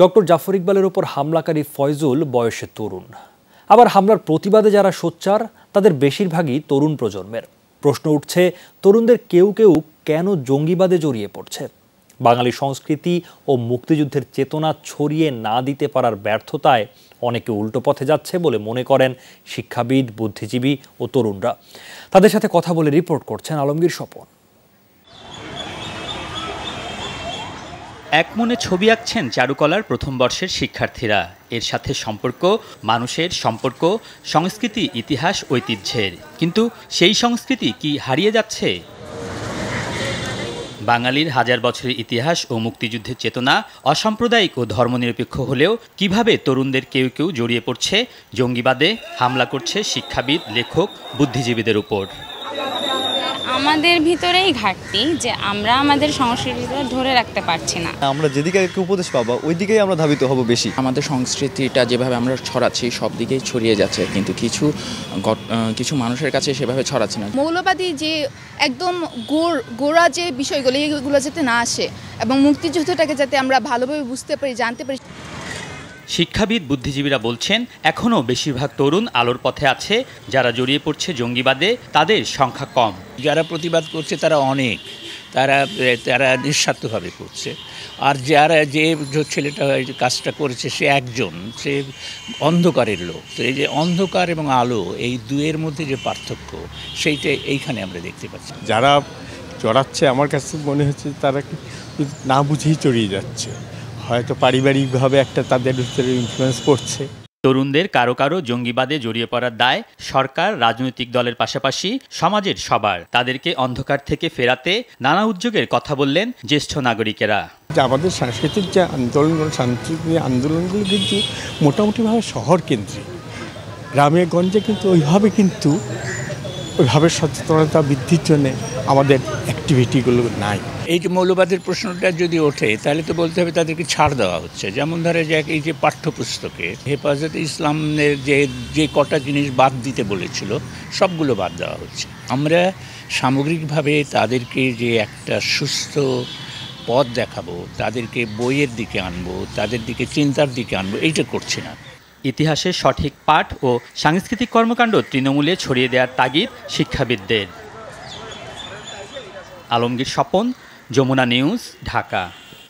doctor Zafar ইকবালের ওপর হামলাকারী ফয়জুল বয়সে তরুণ আবার হামলার প্রতিবাদে যারা সোচ্চার তাদের বেশিরভাগই তরুণ প্রজন্মের প্রশ্ন উঠছে তরুণদের কেউ কেউ কেন জঙ্গিবাদে জড়িয়ে পড়ছে বাঙালি সংস্কৃতি ও মুক্তিযুদ্ধের চেতনা ছড়িয়ে না দিতে পারার ব্যর্থতায় অনেকে উল্টো পথে যাচ্ছে বলে মনে করেন শিক্ষাবিদ বুদ্ধিজীবী ও তরুণরা তাদের সাথে কথা বলে রিপোর্ট করছেন আলমগীর স্বপন এক মনে ছবি আঁকছেন চারুকলার প্রথম বর্ষের শিক্ষার্থীরা এর সাথে সম্পর্ক মানুষের সম্পর্ক সংস্কৃতি ইতিহাস ঐতিহ্যের কিন্তু সেই সংস্কৃতি কি হারিয়ে যাচ্ছে বাঙালির হাজার বছরের ইতিহাস ও মুক্তিযুদ্ধের চেতনা অসাম্প্রদায়িক ও ধর্মনিরপেক্ষ হলেও কিভাবে তরুণদের কেউ কেউ জড়িয়ে পড়ছে জঙ্গিবাদে হামলা করছে শিক্ষাবিদ লেখক বুদ্ধিজীবীদের উপর আমাদের ভিতরেই ঘাটতি যে আমরা আমাদের সংস্কৃতিটা ধরে রাখতে পারছি না আমরা যেদিকে উপদেশ পাবো ওই দিকেই আমরা ধাবিত হব বেশি আমাদের সংস্কৃতিটা যেভাবে আমরা ছড়াচ্ছি সব দিকেই ছড়িয়ে যাচ্ছে কিন্তু কিছু কিছু মানুষের কাছে সেভাবে ছড়াচ্ছে না মৌলবাদী যে একদম গোর গোড়া যে বিষয়গুলো এগুলো যাতে না আসে এবং মুক্তিযুদ্ধটাকে যাতে আমরা ভালোভাবে বুঝতে পারি জানতে পারি শিক্ষাবিদ বুদ্ধিজীবীরা বলছেন এখনও বেশিরভাগ তরুণ আলোর পথে আছে যারা জড়িয়ে পড়ছে জঙ্গিবাদে তাদের সংখ্যা কম যারা প্রতিবাদ করছে তারা অনেক তারা তারা নিঃস্বার্থভাবে করছে আর যারা যে ছেলেটা কাজটা করেছে সে একজন সে অন্ধকারের লোক তো এই যে অন্ধকার এবং আলো এই দুয়ের মধ্যে যে পার্থক্য সেইটা এইখানে আমরা দেখতে পাচ্ছি যারা চড়াচ্ছে আমার কাছে মনে হচ্ছে তারা না বুঝেই চড়িয়ে যাচ্ছে হয়তো পারিবারিকভাবে একটা তাদের ভিতরে ইনফ্লুয়েন্স পড়ছে তরুণদের কারো কারো জঙ্গিবাদে জড়িয়ে পড়ার দায় সরকার রাজনৈতিক দলের পাশাপাশি সমাজের সবার তাদেরকে অন্ধকার থেকে ফেরাতে নানা উদ্যোগের কথা বললেন জ্যেষ্ঠ নাগরিকেরা আমাদের সাংস্কৃতিক যে আন্দোলনগুলো সাংস্কৃতিক আন্দোলনগুলো কিন্তু মোটামুটিভাবে শহর কেন্দ্রিক গ্রামে গঞ্জে কিন্তু ওইভাবে কিন্তু ওইভাবে সচেতনতা বৃদ্ধির জন্যে আমাদের অ্যাক্টিভিটিগুলো নাই এই যে মৌলবাদের প্রশ্নটা যদি ওঠে তাহলে তো বলতে হবে তাদেরকে ছাড় দেওয়া হচ্ছে যেমন ধরে যে এই যে পাঠ্যপুস্তকে হেফাজতে ইসলামের যে যে কটা জিনিস বাদ দিতে বলেছিল সবগুলো বাদ দেওয়া হচ্ছে আমরা সামগ্রিকভাবে তাদেরকে যে একটা সুস্থ পথ দেখাবো তাদেরকে বইয়ের দিকে আনবো তাদের দিকে চিন্তার দিকে আনবো এইটা করছি না ইতিহাসের সঠিক পাঠ ও সাংস্কৃতিক কর্মকাণ্ড তৃণমূলে ছড়িয়ে দেওয়ার তাগিদ শিক্ষাবিদদের আলমগীর স্বপন যমুনা নিউজ ঢাকা